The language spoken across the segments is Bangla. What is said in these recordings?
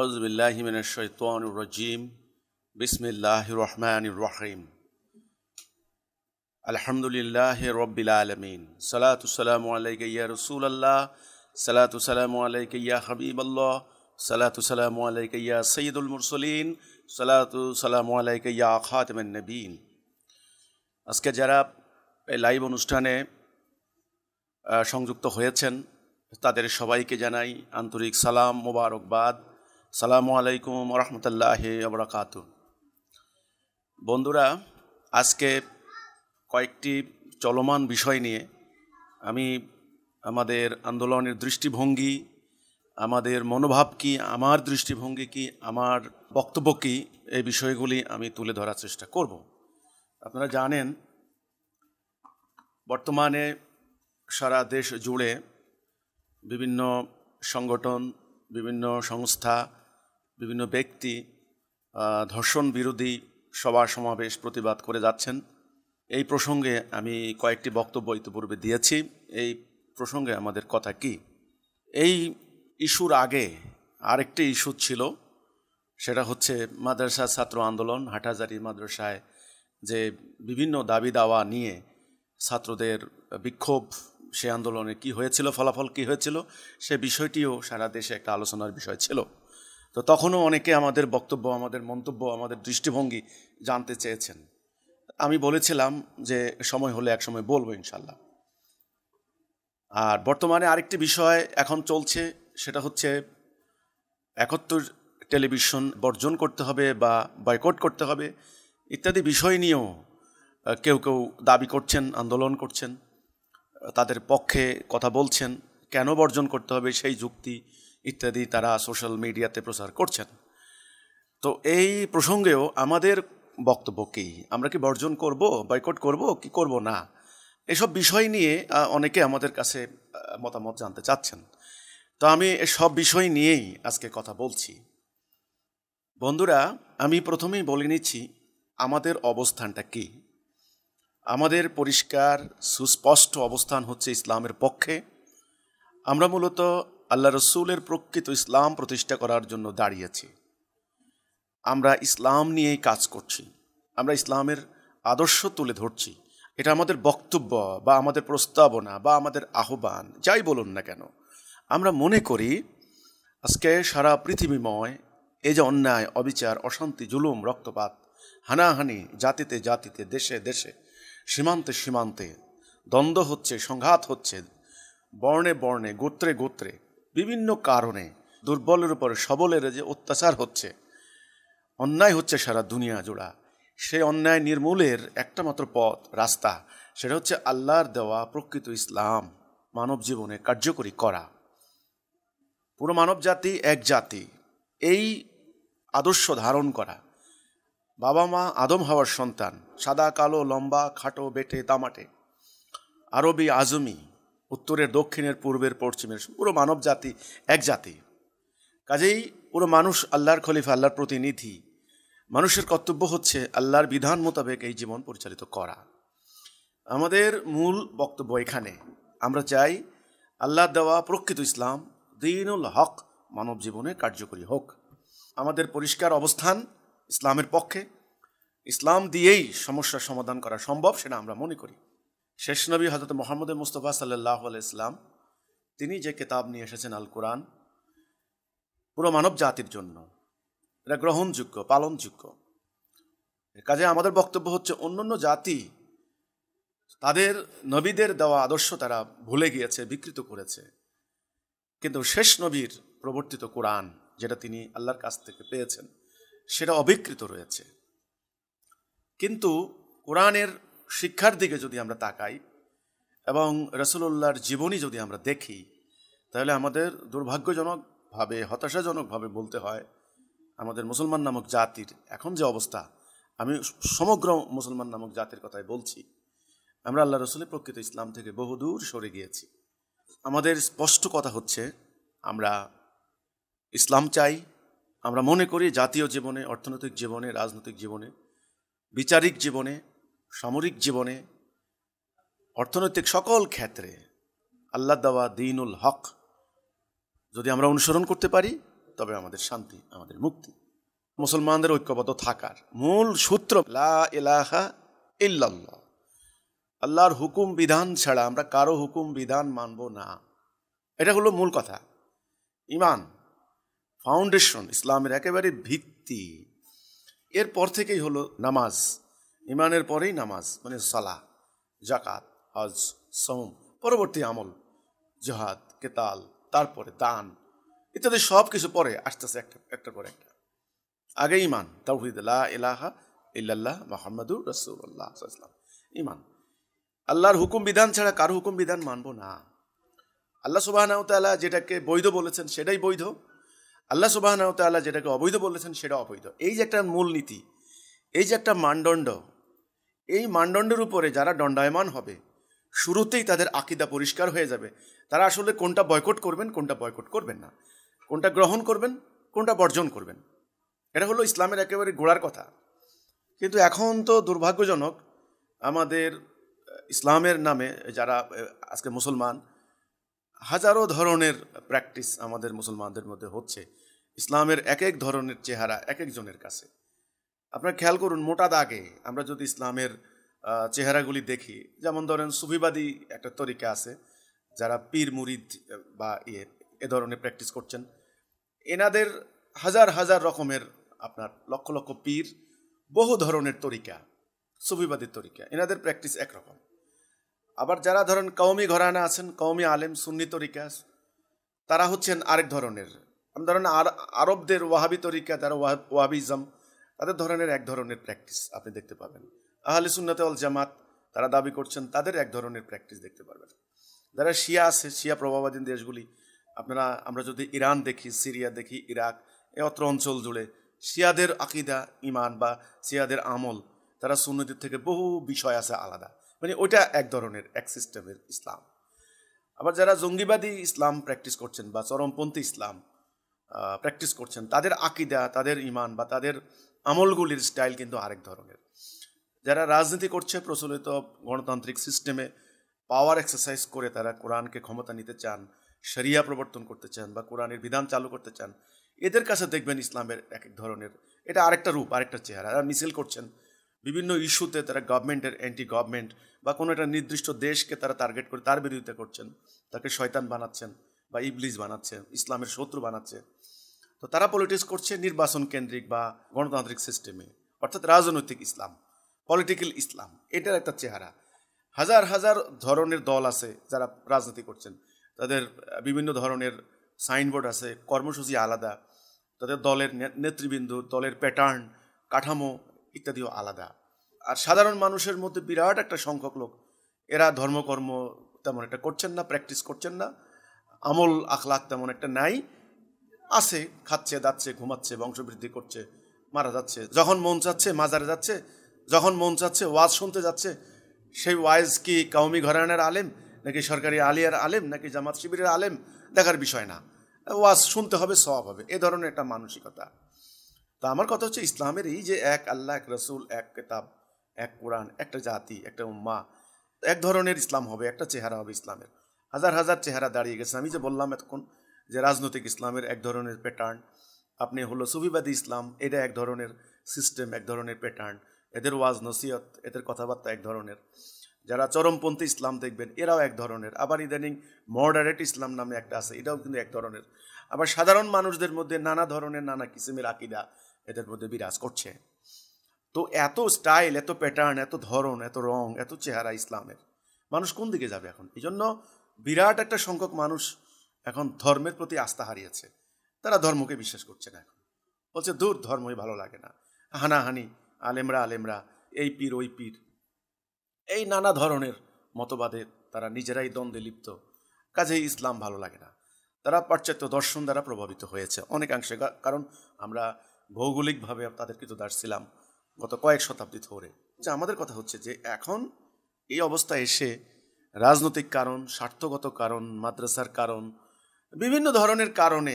আউজবিল্লাহিমিনশৈতরজিম বিসমিল্লাহ রহমান রহিম আলহামদুলিল্লাহ রব্বিল আলমিন সালাতুসালাম রসুল আল্লাহ সালাতুসালাম আলাইকে ইয়া হাবিব আল্লাহ সালাতুসালাম আলাইকে ইয়া সঈদুল মুরসলিন সালাতুসালাম আলাইকে ইয়া নবীন আজকে যারা এই লাইভ অনুষ্ঠানে সংযুক্ত হয়েছেন তাদের সবাইকে জানাই আন্তরিক সালাম মোবারকবাদ সালামু আলাইকুম রহমতুল্লাহ আবরাকাত বন্ধুরা আজকে কয়েকটি চলমান বিষয় নিয়ে আমি আমাদের আন্দোলনের দৃষ্টিভঙ্গি আমাদের মনোভাব কি আমার দৃষ্টিভঙ্গি কি আমার বক্তব্য কী এই বিষয়গুলি আমি তুলে ধরার চেষ্টা করব আপনারা জানেন বর্তমানে সারা দেশ জুড়ে বিভিন্ন সংগঠন বিভিন্ন সংস্থা বিভিন্ন ব্যক্তি ধর্ষণ বিরোধী সভা সমাবেশ প্রতিবাদ করে যাচ্ছেন এই প্রসঙ্গে আমি কয়েকটি বক্তব্য ইতিপূর্বে দিয়েছি এই প্রসঙ্গে আমাদের কথা কি এই ইস্যুর আগে আরেকটি ইস্যু ছিল সেটা হচ্ছে মাদ্রাসা ছাত্র আন্দোলন হাটাজারি মাদ্রাসায় যে বিভিন্ন দাবি দাওয়া নিয়ে ছাত্রদের বিক্ষোভ সে আন্দোলনে কি হয়েছিল ফলাফল কি হয়েছিল সে বিষয়টিও সারা দেশে একটা আলোচনার বিষয় ছিল তো তখনও অনেকে আমাদের বক্তব্য আমাদের মন্তব্য আমাদের দৃষ্টিভঙ্গি জানতে চেয়েছেন আমি বলেছিলাম যে সময় হলে এক সময় বলবো ইনশাল্লাহ আর বর্তমানে আরেকটি বিষয় এখন চলছে সেটা হচ্ছে একত্তর টেলিভিশন বর্জন করতে হবে বা বয়কট করতে হবে ইত্যাদি বিষয় নিয়েও কেউ কেউ দাবি করছেন আন্দোলন করছেন তাদের পক্ষে কথা বলছেন কেন বর্জন করতে হবে সেই যুক্তি ইত্যাদি তারা সোশ্যাল মিডিয়াতে প্রচার করছেন তো এই প্রসঙ্গেও আমাদের বক্তব্য কী আমরা কি বর্জন করব বয়কট করব কি করব না এসব বিষয় নিয়ে অনেকে আমাদের কাছে মতামত জানতে চাচ্ছেন তো আমি সব বিষয় নিয়েই আজকে কথা বলছি বন্ধুরা আমি প্রথমেই বলে নিচ্ছি আমাদের অবস্থানটা কি আমাদের পরিষ্কার সুস্পষ্ট অবস্থান হচ্ছে ইসলামের পক্ষে আমরা মূলত আল্লাহ রসুলের প্রকৃত ইসলাম প্রতিষ্ঠা করার জন্য দাঁড়িয়েছি আমরা ইসলাম নিয়েই কাজ করছি আমরা ইসলামের আদর্শ তুলে ধরছি এটা আমাদের বক্তব্য বা আমাদের প্রস্তাবনা বা আমাদের আহ্বান যাই বলুন না কেন আমরা মনে করি আজকে সারা পৃথিবীময় এ যে অন্যায় অবিচার অশান্তি জুলুম রক্তপাত হানাহানি জাতিতে জাতিতে দেশে দেশে সীমান্তে সীমান্তে দ্বন্দ্ব হচ্ছে সংঘাত হচ্ছে বর্ণে বর্ণে গোত্রে গোত্রে বিভিন্ন কারণে দুর্বলের উপর সবলের যে অত্যাচার হচ্ছে অন্যায় হচ্ছে সারা দুনিয়া জোড়া সেই অন্যায় নির্মূলের একটা মাত্র পথ রাস্তা সেটা হচ্ছে আল্লাহর দেওয়া প্রকৃত ইসলাম মানব জীবনে কার্যকরী করা পুরো মানব জাতি এক জাতি এই আদর্শ ধারণ করা বাবা মা আদম হওয়ার সন্তান সাদা কালো লম্বা খাটো বেটে তামাটে আরবি আজমি উত্তরের দক্ষিণের পূর্বের পশ্চিমের পুরো মানব জাতি এক জাতি কাজেই পুরো মানুষ আল্লাহর খলিফা আল্লাহর প্রতিনিধি মানুষের কর্তব্য হচ্ছে আল্লাহর বিধান মোতাবেক এই জীবন পরিচালিত করা আমাদের মূল বক্তব্য এখানে আমরা চাই আল্লাহ দেওয়া প্রকৃত ইসলাম দিনুল হক মানব জীবনে কার্যকরী হোক আমাদের পরিষ্কার অবস্থান ইসলামের পক্ষে ইসলাম দিয়েই সমস্যার সমাধান করা সম্ভব সেটা আমরা মনে করি শেষ নবী হজরত মোহাম্মদ মুস্তফা সাল্লাহ ইসলাম তিনি যে কেতাব নিয়ে এসেছেন আল কোরআন পুরো মানব জাতির জন্য এটা গ্রহণযোগ্য পালনযোগ্য কাজে আমাদের বক্তব্য হচ্ছে অন্যান্য জাতি তাদের নবীদের দেওয়া আদর্শ তারা ভুলে গিয়েছে বিকৃত করেছে কিন্তু শেষ নবীর প্রবর্তিত কোরআন যেটা তিনি আল্লাহর কাছ থেকে পেয়েছেন সেটা অবিকৃত রয়েছে কিন্তু কোরআনের শিক্ষার দিকে যদি আমরা তাকাই এবং রসুল্লাহর জীবনী যদি আমরা দেখি তাহলে আমাদের দুর্ভাগ্যজনকভাবে হতাশাজনকভাবে বলতে হয় আমাদের মুসলমান নামক জাতির এখন যে অবস্থা আমি সমগ্র মুসলমান নামক জাতির কথাই বলছি আমরা আল্লাহ রসুলের প্রকৃত ইসলাম থেকে বহুদূর সরে গিয়েছি আমাদের স্পষ্ট কথা হচ্ছে আমরা ইসলাম চাই আমরা মনে করি জাতীয় জীবনে অর্থনৈতিক জীবনে রাজনৈতিক জীবনে বিচারিক জীবনে সামরিক জীবনে অর্থনৈতিক সকল ক্ষেত্রে আল্লাহ দাওয়া দিনুল হক যদি আমরা অনুসরণ করতে পারি তবে আমাদের শান্তি আমাদের মুক্তি মুসলমানদের ঐক্যবদ্ধ থাকার মূল সূত্র লা এলাহা ইল্লাল্লাহ আল্লাহর হুকুম বিধান ছাড়া আমরা কারো হুকুম বিধান মানব না এটা হলো মূল কথা ইমান ফাউন্ডেশন ইসলামের একেবারে ভিত্তি এরপর থেকেই হলো নামাজ ইমানের পরেই নামাজ মানে সালা জাকাত হজ সোম পরবর্তী আমল জহাদ কেতাল তারপরে দান ইত্যাদি সব কিছু পরে আসতেছে একটা একটার পর একটা আগে ইমান তাহিদুল্লাহ ইলাহা ইল্লাল্লাহ মোহাম্মদুর রসুল্লাহ ইসলাম ইমান আল্লাহর হুকুম বিধান ছাড়া কারো হুকুম বিধান মানব না আল্লাহ সুবাহনতালা যেটাকে বৈধ বলেছেন সেটাই বৈধ আল্লাহ সুবাহনতালা যেটাকে অবৈধ বলেছেন সেটা অবৈধ এই যে একটা মূলনীতি এই যে একটা মানদণ্ড এই মানদণ্ডের উপরে যারা দণ্ডায়মান হবে শুরুতেই তাদের আকিদা পরিষ্কার হয়ে যাবে তারা আসলে কোনটা বয়কট করবেন কোনটা বয়কট করবেন না কোনটা গ্রহণ করবেন কোনটা বর্জন করবেন এটা হলো ইসলামের একেবারে গোড়ার কথা কিন্তু এখন তো দুর্ভাগ্যজনক আমাদের ইসলামের নামে যারা আজকে মুসলমান হাজারো ধরনের প্র্যাকটিস আমাদের মুসলমানদের মধ্যে হচ্ছে ইসলামের এক এক ধরনের চেহারা এক একজনের কাছে আপনার খেয়াল করুন মোটা দাগে আমরা যদি ইসলামের চেহারাগুলি দেখি যেমন ধরেন সুফিবাদী একটা তরিকা আছে যারা পীর মুরিদ বা ইয়ে এ ধরনের প্র্যাকটিস করছেন এনাদের হাজার হাজার রকমের আপনার লক্ষ লক্ষ পীর বহু ধরনের তরিকা সুফিবাদী তরিকা এনাদের প্র্যাকটিস একরকম আবার যারা ধরেন কওমি ঘরানা আছেন কওমি আলেম সুন্নি তরিকা তারা হচ্ছেন আরেক ধরনের ধরেন আরবদের ওয়াহাবি তরিকা যারা ওয়াহাবিজম তাদের ধরনের এক ধরনের প্র্যাকটিস আপনি দেখতে পাবেন আহলে সুন্নাতে অল জামাত তারা দাবি করছেন তাদের এক ধরনের প্র্যাকটিস দেখতে পারবেন যারা শিয়া আছে শিয়া প্রভাবাধীন দেশগুলি আপনারা আমরা যদি ইরান দেখি সিরিয়া দেখি ইরাক এ অত্র অঞ্চল জুড়ে শিয়াদের আকিদা ইমান বা শিয়াদের আমল তারা সুন্নতির থেকে বহু বিষয় আছে আলাদা মানে ওইটা এক ধরনের এক সিস্টেমের ইসলাম আবার যারা জঙ্গিবাদী ইসলাম প্র্যাকটিস করছেন বা চরমপন্থী ইসলাম প্র্যাকটিস করছেন তাদের আকিদা তাদের ইমান বা তাদের আমলগুলির স্টাইল কিন্তু আরেক ধরনের যারা রাজনীতি করছে প্রচলিত গণতান্ত্রিক সিস্টেমে পাওয়ার এক্সারসাইজ করে তারা কোরআনকে ক্ষমতা নিতে চান শরিয়া প্রবর্তন করতে চান বা কোরআনের বিধান চালু করতে চান এদের কাছে দেখবেন ইসলামের এক এক ধরনের এটা আরেকটা রূপ আরেকটা চেহারা তারা মিছিল করছেন বিভিন্ন ইস্যুতে তারা গভর্নমেন্টের অ্যান্টি গভর্নমেন্ট বা কোনো একটা নির্দিষ্ট দেশকে তারা টার্গেট করে তার বিরোধিতা করছেন তাকে শয়তান বানাচ্ছেন বা ইবলিজ বানাচ্ছে ইসলামের শত্রু বানাচ্ছে তো তারা পলিটিক্স করছে নির্বাচন কেন্দ্রিক বা গণতান্ত্রিক সিস্টেমে অর্থাৎ রাজনৈতিক ইসলাম পলিটিক্যাল ইসলাম এটার একটা চেহারা হাজার হাজার ধরনের দল আছে যারা রাজনীতি করছেন তাদের বিভিন্ন ধরনের সাইনবোর্ড আছে কর্মসূচি আলাদা তাদের দলের নেতৃবৃন্দ দলের প্যাটার্ন কাঠামো ইত্যাদিও আলাদা আর সাধারণ মানুষের মধ্যে বিরাট একটা সংখ্যক লোক এরা ধর্মকর্ম তেমন একটা করছেন না প্র্যাকটিস করছেন না আমল আখলাক তেমন একটা নাই আছে খাচ্ছে দাচ্ছে ঘুমাচ্ছে বংশবৃদ্ধি করছে মারা যাচ্ছে যখন মন চাচ্ছে মাজারে যাচ্ছে যখন মন চাচ্ছে ওয়াজ শুনতে যাচ্ছে সেই ওয়াজ কি কাউমি ঘরানের আলেম নাকি সরকারি আলিয়ার আলেম নাকি জামাত শিবিরের আলেম দেখার বিষয় না ওয়াজ শুনতে হবে সব হবে এ ধরনের একটা মানসিকতা তা আমার কথা হচ্ছে ইসলামের এই যে এক আল্লাহ এক রসুল এক কেতাব এক কোরআন একটা জাতি একটা উম্মা এক ধরনের ইসলাম হবে একটা চেহারা হবে ইসলামের হাজার হাজার চেহারা দাঁড়িয়ে গেছে আমি যে বললাম এতক্ষণ যে রাজনৈতিক ইসলামের এক ধরনের প্যাটার্ন আপনি হলো সুফিবাদী ইসলাম এটা এক ধরনের সিস্টেম এক ধরনের প্যাটার্ন এদের ওয়াজ নসিহত এদের কথাবার্তা এক ধরনের যারা চরমপন্থী ইসলাম দেখবেন এরাও এক ধরনের আবার ইদানিং মডারেট ইসলাম নামে একটা আছে এটাও কিন্তু এক ধরনের আবার সাধারণ মানুষদের মধ্যে নানা ধরনের নানা কিসিমের আকিদা এদের মধ্যে বিরাজ করছে তো এত স্টাইল এত প্যাটার্ন এত ধরন এত রং এত চেহারা ইসলামের মানুষ কোন দিকে যাবে এখন এই জন্য বিরাট একটা সংখ্যক মানুষ এখন ধর্মের প্রতি আস্থা হারিয়েছে তারা ধর্মকে বিশ্বাস করছে না এখন বলছে দূর ধর্মই ভালো লাগে না হানাহানি আলেমরা আলেমরা এই পীর ওই পীর এই নানা ধরনের মতবাদের তারা নিজেরাই দ্বন্দ্বে লিপ্ত কাজেই ইসলাম ভালো লাগে না তারা পাশ্চাত্য দর্শন দ্বারা প্রভাবিত হয়েছে অনেকাংশে কারণ আমরা ভৌগোলিকভাবে তাদের কিন্তু দাঁড়ছিলাম গত কয়েক শতাব্দী ধরে যে আমাদের কথা হচ্ছে যে এখন এই অবস্থায় এসে রাজনৈতিক কারণ স্বার্থগত কারণ মাদ্রাসার কারণ বিভিন্ন ধরনের কারণে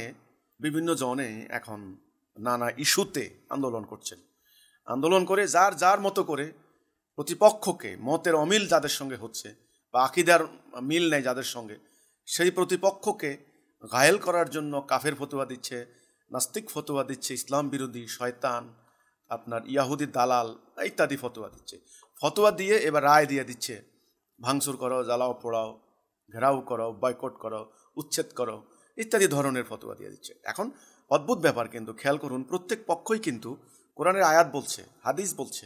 বিভিন্ন জনে এখন নানা ইস্যুতে আন্দোলন করছেন আন্দোলন করে যার যার মতো করে প্রতিপক্ষকে মতের অমিল যাদের সঙ্গে হচ্ছে বা আকিদার মিল নেয় যাদের সঙ্গে সেই প্রতিপক্ষকে ঘায়েল করার জন্য কাফের ফতোয়া দিচ্ছে নাস্তিক ফতোয়া দিচ্ছে ইসলাম বিরোধী শয়তান আপনার ইয়াহুদি দালাল ইত্যাদি ফতোয়া দিচ্ছে ফতোয়া দিয়ে এবার রায় দিয়ে দিচ্ছে ভাঙচুর করো জ্বালাও পোড়াও ঘেরাও করো বয়কট করো উচ্ছেদ করো ইত্যাদি ধরনের ফতোয়া দিয়ে দিচ্ছে এখন অদ্ভুত ব্যাপার কিন্তু খেয়াল করুন প্রত্যেক পক্ষই কিন্তু কোরআনের আয়াত বলছে হাদিস বলছে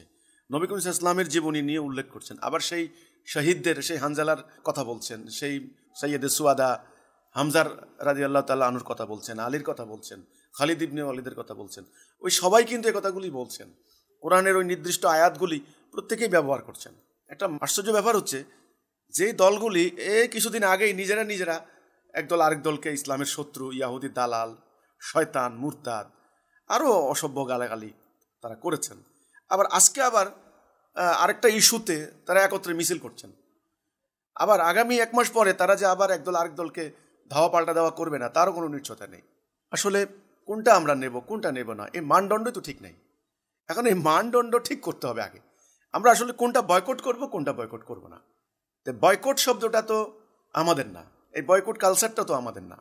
নবী ইসলামের জীবনী নিয়ে উল্লেখ করছেন আবার সেই শহীদদের সেই হানজালার কথা বলছেন সেই সৈয়দে সুয়াদা হামজার রাজি আল্লাহ তাল্লাহ আনুর কথা বলছেন আলীর কথা বলছেন খালিদ ইবনে আলিদের কথা বলছেন ওই সবাই কিন্তু এ কথাগুলি বলছেন কোরআনের ওই নির্দিষ্ট আয়াতগুলি প্রত্যেকেই ব্যবহার করছেন একটা আশ্চর্য ব্যাপার হচ্ছে যে দলগুলি এ কিছুদিন আগেই নিজেরা নিজেরা একদল আরেক দলকে ইসলামের শত্রু ইয়াহুদি দালাল শয়তান মুরতাদ আরও অসভ্য গালাগালি তারা করেছেন আবার আজকে আবার আরেকটা ইস্যুতে তারা একত্রে মিছিল করছেন আবার আগামী এক মাস পরে তারা যে আবার একদল আরেক দলকে ধাওয়া পাল্টা দেওয়া করবে না তারও কোনো নিশ্চয়তা নেই আসলে কোনটা আমরা নেব কোনটা নেব না এই মানদণ্ডই তো ঠিক নেই এখন এই মানদণ্ড ঠিক করতে হবে আগে আমরা আসলে কোনটা বয়কট করব কোনটা বয়কট করব না তো বয়কট শব্দটা তো আমাদের না এই বয়কুট কালচারটা তো আমাদের না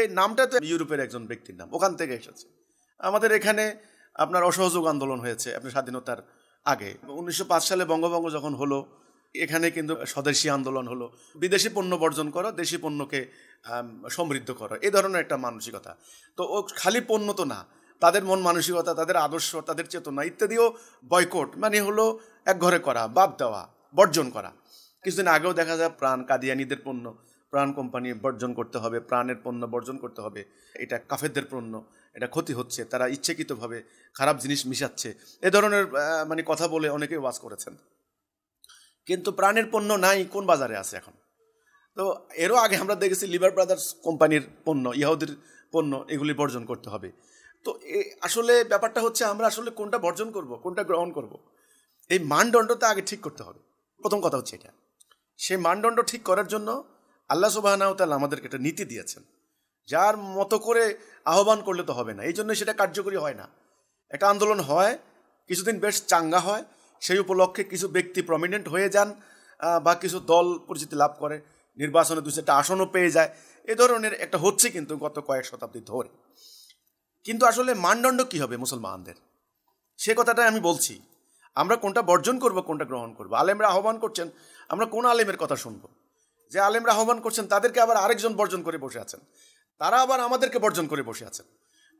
এই নামটা তো ইউরোপের একজন ব্যক্তির নাম ওখান থেকে এসেছে আমাদের এখানে আপনার অসহযোগ আন্দোলন হয়েছে আপনার স্বাধীনতার আগে উনিশশো সালে বঙ্গভঙ্গ যখন হলো এখানে কিন্তু স্বদেশী আন্দোলন হলো বিদেশি পণ্য বর্জন করা দেশি পণ্যকে সমৃদ্ধ করা এ ধরনের একটা মানসিকতা তো ও খালি পণ্য তো না তাদের মন মানসিকতা তাদের আদর্শ তাদের চেতনা ইত্যাদিও বয়কট মানে হলো এক ঘরে করা বাদ দেওয়া বর্জন করা কিছুদিন আগেও দেখা যায় প্রাণ কাদিয়ানিদের পণ্য প্রাণ কোম্পানি বর্জন করতে হবে প্রাণের পণ্য বর্জন করতে হবে এটা কাফেরদের পণ্য এটা ক্ষতি হচ্ছে তারা ইচ্ছেকৃতভাবে খারাপ জিনিস মিশাচ্ছে এ ধরনের মানে কথা বলে অনেকেই ওয়াজ করেছেন কিন্তু প্রাণের পণ্য নাই কোন বাজারে আছে এখন তো এরও আগে আমরা দেখেছি লিভার ব্রাদার্স কোম্পানির পণ্য ইহাউদের পণ্য এগুলি বর্জন করতে হবে তো আসলে ব্যাপারটা হচ্ছে আমরা আসলে কোনটা বর্জন করব কোনটা গ্রহণ করব। এই মানদণ্ডটা আগে ঠিক করতে হবে প্রথম কথা হচ্ছে এটা সেই মানদণ্ড ঠিক করার জন্য আল্লাহ সুবাহনাউতাল আমাদেরকে একটা নীতি দিয়েছেন যার মতো করে আহ্বান করলে তো হবে না এই জন্য সেটা কার্যকরী হয় না একটা আন্দোলন হয় কিছুদিন বেশ চাঙ্গা হয় সেই উপলক্ষে কিছু ব্যক্তি প্রমিনেন্ট হয়ে যান বা কিছু দল পরিচিতি লাভ করে নির্বাচনে দু চারটা আসনও পেয়ে যায় এ ধরনের একটা হচ্ছে কিন্তু গত কয়েক শতাব্দী ধরে কিন্তু আসলে মানদণ্ড কী হবে মুসলমানদের সে কথাটাই আমি বলছি আমরা কোনটা বর্জন করব কোনটা গ্রহণ করব আলেমরা আহ্বান করছেন আমরা কোন আলেমের কথা শুনবো যে আলেমরা আহ্বান করছেন তাদেরকে আবার আরেকজন বর্জন করে বসে আছেন তারা আবার আমাদেরকে বর্জন করে বসে আছেন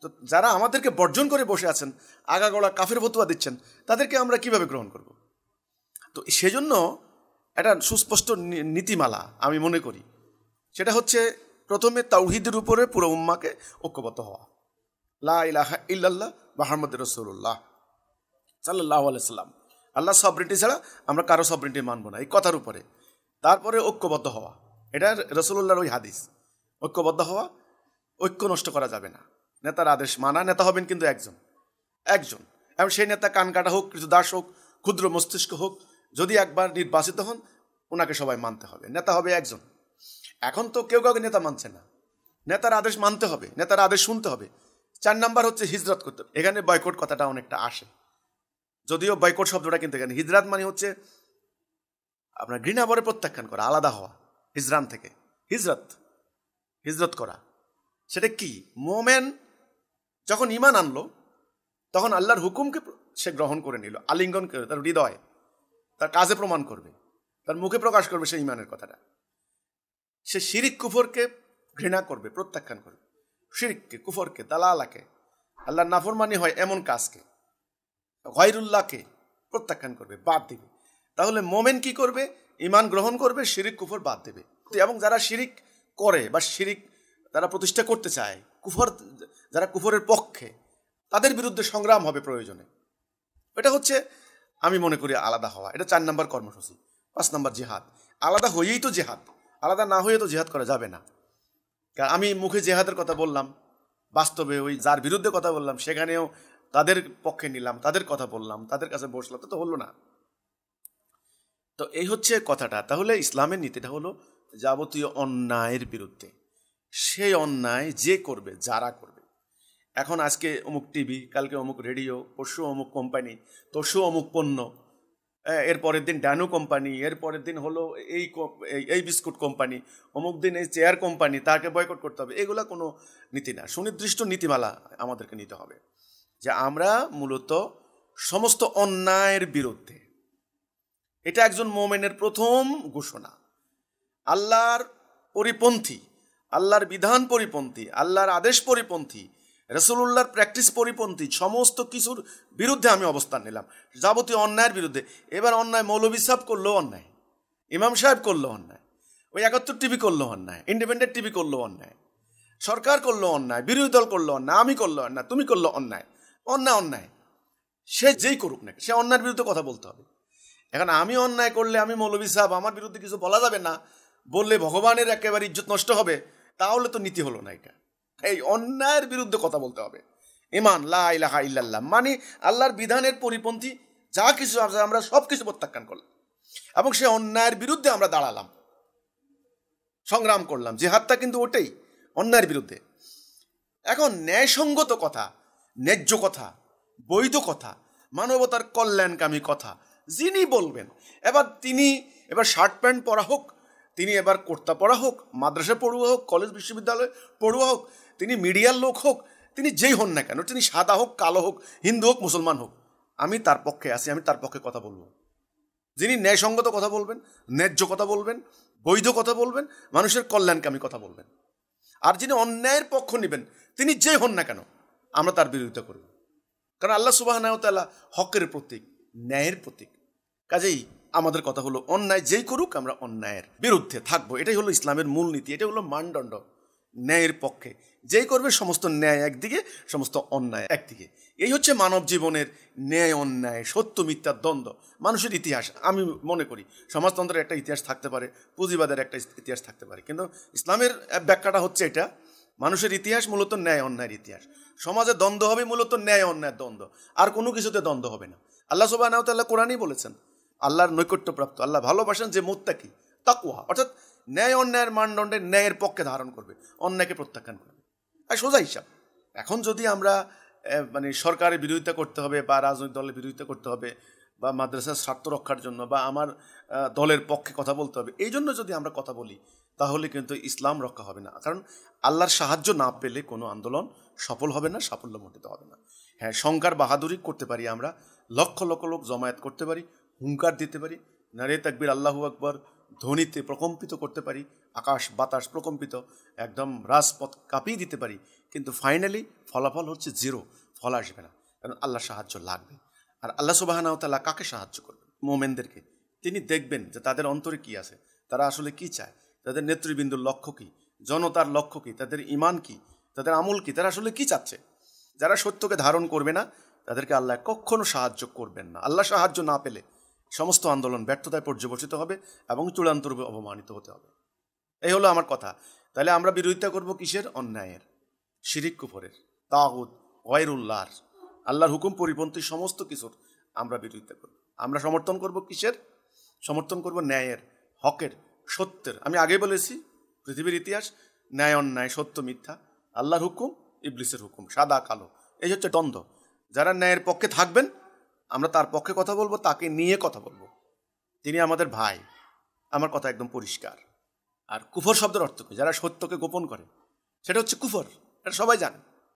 তো যারা আমাদেরকে বর্জন করে বসে আছেন আগাগোড়া কাফের ভতুয়া দিচ্ছেন তাদেরকে আমরা কিভাবে গ্রহণ করব তো সেজন্য একটা সুস্পষ্ট নীতিমালা আমি মনে করি সেটা হচ্ছে প্রথমে তাওহিদের উপরে পুরো উম্মাকে ঐক্যবদ্ধ হওয়া লা ইলাহা ইল্লাল্লাহ মাহমদ রসুল্লাহ সাল্লাহ আলাইসাল্লাম আল্লাহ সবরিটি ছাড়া আমরা কারো সব্রিটি মানব না এই কথার উপরে তারপরে ঐক্যবদ্ধ হওয়া এটা রসুল্লাহর ওই হাদিস ঐক্যবদ্ধ হওয়া ঐক্য নষ্ট করা যাবে না নেতার আদেশ মানা নেতা হবেন কিন্তু একজন একজন এবং সেই নেতা কানকাটা হোক কিছু দাস হোক ক্ষুদ্র মস্তিষ্ক হোক যদি একবার নির্বাচিত হন ওনাকে সবাই মানতে হবে নেতা হবে একজন এখন তো কেউ কাউকে নেতা মানছে না নেতার আদেশ মানতে হবে নেতার আদেশ শুনতে হবে চার নাম্বার হচ্ছে হিজরত করতে এখানে বয়কট কথাটা অনেকটা আসে যদিও বয়কট শব্দটা কিন্তু এখানে হিজরাত মানে হচ্ছে আপনার ঘৃণা ঘৃণাভরে প্রত্যাখ্যান করা আলাদা হওয়া হিজরান থেকে হিজরত হিজরত করা সেটা কি মোমেন যখন ইমান আনলো তখন আল্লাহর হুকুমকে সে গ্রহণ করে নিল আলিঙ্গন করে তার হৃদয় তার কাজে প্রমাণ করবে তার মুখে প্রকাশ করবে সে ইমানের কথাটা সে শিরিক কুফরকে ঘৃণা করবে প্রত্যাখ্যান করবে শিরিককে কুফরকে দালালাকে আল্লাহর নাফরমানি হয় এমন কাজকে গয়রুল্লাহকে প্রত্যাখ্যান করবে বাদ দিবে তাহলে মোমেন কি করবে ইমান গ্রহণ করবে শিরিক কুফর বাদ দেবে এবং যারা শিরিক করে বা শিরিক তারা প্রতিষ্ঠা করতে চায় কুফর যারা কুফরের পক্ষে তাদের বিরুদ্ধে সংগ্রাম হবে প্রয়োজনে এটা হচ্ছে আমি মনে করি আলাদা হওয়া এটা চার নম্বর কর্মসূচি পাঁচ নম্বর জেহাদ আলাদা হয়েই তো জেহাদ আলাদা না হয়ে তো জেহাদ করা যাবে না কারণ আমি মুখে জেহাদের কথা বললাম বাস্তবে ওই যার বিরুদ্ধে কথা বললাম সেখানেও তাদের পক্ষে নিলাম তাদের কথা বললাম তাদের কাছে বসলাম তো হলো না তো এই হচ্ছে কথাটা তাহলে ইসলামের নীতিটা হলো যাবতীয় অন্যায়ের বিরুদ্ধে সেই অন্যায় যে করবে যারা করবে এখন আজকে অমুক টিভি কালকে অমুক রেডিও পরশু অমুক কোম্পানি তরশু অমুক পণ্য এর পরের দিন ড্যানো কোম্পানি এর পরের দিন হলো এই এই বিস্কুট কোম্পানি অমুক দিন এই চেয়ার কোম্পানি তাকে বয়কট করতে হবে এগুলো কোনো নীতি না সুনির্দিষ্ট নীতিমালা আমাদেরকে নিতে হবে যে আমরা মূলত সমস্ত অন্যায়ের বিরুদ্ধে এটা একজন মোমেনের প্রথম ঘোষণা আল্লাহর পরিপন্থী আল্লাহর বিধান পরিপন্থী আল্লাহর আদেশ পরিপন্থী রসুল্লাহর প্র্যাকটিস পরিপন্থী সমস্ত কিছুর বিরুদ্ধে আমি অবস্থান নিলাম যাবতীয় অন্যায়ের বিরুদ্ধে এবার অন্যায় মৌলভী সাহেব করলেও অন্যায় ইমাম সাহেব করলো অন্যায় ওই একাত্তর টিভি করলো অন্যায় ইন্ডিপেন্ডেন্ট টিভি করলো অন্যায় সরকার করলো অন্যায় বিরোধী দল করলো অন্যায় আমি করলো অন্যায় তুমি করলো অন্যায় অন্যায় অন্যায় সে যেই করুক না সে অন্যায়ের বিরুদ্ধে কথা বলতে হবে এখন আমি অন্যায় করলে আমি মৌলবী সাহেব আমার বিরুদ্ধে কিছু বলা যাবে না বললে ভগবানের একেবারে ইজ্জত নষ্ট হবে তাহলে তো নীতি হলো না এটা এই অন্যায়ের বিরুদ্ধে কথা বলতে হবে ইমান লাহা ইল্লাল্লাহ মানে আল্লাহর বিধানের পরিপন্থী যা কিছু আমরা সব কিছু প্রত্যাখ্যান করলাম এবং সে অন্যায়ের বিরুদ্ধে আমরা দাঁড়ালাম সংগ্রাম করলাম যে হাতটা কিন্তু ওটাই অন্যায়ের বিরুদ্ধে এখন ন্যায়সঙ্গত কথা ন্যায্য কথা বৈধ কথা মানবতার কল্যাণকামী কথা যিনি বলবেন এবার তিনি এবার শার্ট প্যান্ট পরা হোক তিনি এবার কর্তা পড়া হোক মাদ্রাসা পড়ুয়া হোক কলেজ বিশ্ববিদ্যালয় পড়ুয়া হোক তিনি মিডিয়ার লোক হোক তিনি যেই হন না কেন তিনি সাদা হোক কালো হোক হিন্দু হোক মুসলমান হোক আমি তার পক্ষে আছি আমি তার পক্ষে কথা বলবো যিনি ন্যায়সঙ্গত কথা বলবেন ন্যায্য কথা বলবেন বৈধ কথা বলবেন মানুষের কল্যাণকে আমি কথা বলবেন আর যিনি অন্যায়ের পক্ষ নেবেন তিনি যেই হন না কেন আমরা তার বিরোধিতা করব কারণ আল্লাহ সুবাহ হকের প্রতীক ন্যায়ের প্রতীক কাজেই আমাদের কথা হলো অন্যায় যেই করুক আমরা অন্যায়ের বিরুদ্ধে থাকবো এটাই হলো ইসলামের মূল নীতি এটাই হলো মানদণ্ড ন্যায়ের পক্ষে যেই করবে সমস্ত ন্যায় একদিকে সমস্ত অন্যায় একদিকে এই হচ্ছে মানব জীবনের ন্যায় অন্যায় সত্য মিথ্যার দ্বন্দ্ব মানুষের ইতিহাস আমি মনে করি সমাজতন্ত্রের একটা ইতিহাস থাকতে পারে পুঁজিবাদের একটা ইতিহাস থাকতে পারে কিন্তু ইসলামের ব্যাখ্যাটা হচ্ছে এটা মানুষের ইতিহাস মূলত ন্যায় অন্যায়ের ইতিহাস সমাজে দ্বন্দ্ব হবে মূলত ন্যায় অন্যায়ের দ্বন্দ্ব আর কোনো কিছুতে দ্বন্দ্ব হবে না আল্লাহ সুবাহ কোরআনই বলেছেন আল্লাহর নৈকট্যপ্রাপ্ত আল্লাহ ভালোবাসেন যে মোত্তাকি তাকুয়া অর্থাৎ ন্যায় অন্যায়ের মানদণ্ডে ন্যায়ের পক্ষে ধারণ করবে অন্যায়কে প্রত্যাখ্যান করবে আর সোজা হিসাব এখন যদি আমরা মানে সরকারের বিরোধিতা করতে হবে বা রাজনৈতিক দলের বিরোধিতা করতে হবে বা মাদ্রাসার স্বার্থ রক্ষার জন্য বা আমার দলের পক্ষে কথা বলতে হবে এই জন্য যদি আমরা কথা বলি তাহলে কিন্তু ইসলাম রক্ষা হবে না কারণ আল্লাহর সাহায্য না পেলে কোনো আন্দোলন সফল হবে না সাফল্যমণ্ডিত হবে না হ্যাঁ শঙ্কার বাহাদুরি করতে পারি আমরা লক্ষ লক্ষ লোক জমায়েত করতে পারি হুঙ্কার দিতে পারি নারে তাকবির আল্লাহু আকবর ধ্বনিতে প্রকম্পিত করতে পারি আকাশ বাতাস প্রকম্পিত একদম রাজপথ কাঁপিয়ে দিতে পারি কিন্তু ফাইনালি ফলাফল হচ্ছে জিরো ফল আসবে না কারণ আল্লাহ সাহায্য লাগবে আর আল্লাহ সুবাহানাহতাল্লাহ কাকে সাহায্য করবে মোমেনদেরকে তিনি দেখবেন যে তাদের অন্তরে কি আছে তারা আসলে কি চায় তাদের নেতৃবৃন্দুর লক্ষ্য কী জনতার লক্ষ্য কী তাদের ইমান কি তাদের আমল কি তারা আসলে কি চাচ্ছে যারা সত্যকে ধারণ করবে না তাদেরকে আল্লাহ কখনো সাহায্য করবেন না আল্লাহ সাহায্য না পেলে সমস্ত আন্দোলন ব্যর্থতায় পর্যবেচিত হবে এবং রূপে অপমানিত হতে হবে এই হলো আমার কথা তাহলে আমরা বিরোধিতা করব কিসের অন্যায়ের শিরিক কুফরের তাহুদ ওয়াইরুল্লাহর আল্লাহর হুকুম পরিপন্থী সমস্ত কিছুর আমরা বিরোধিতা করব আমরা সমর্থন করব কিসের সমর্থন করব ন্যায়ের হকের সত্যের আমি আগে বলেছি পৃথিবীর ইতিহাস ন্যায় অন্যায় সত্য মিথ্যা আল্লাহর হুকুম ইবলিসের হুকুম সাদা কালো এই হচ্ছে দ্বন্দ্ব যারা ন্যায়ের পক্ষে থাকবেন আমরা তার পক্ষে কথা বলবো তাকে নিয়ে কথা বলবো তিনি আমাদের ভাই আমার কথা একদম পরিষ্কার আর কুফর শব্দের অর্থ কী যারা সত্যকে গোপন করে সেটা হচ্ছে কুফর এটা সবাই জানে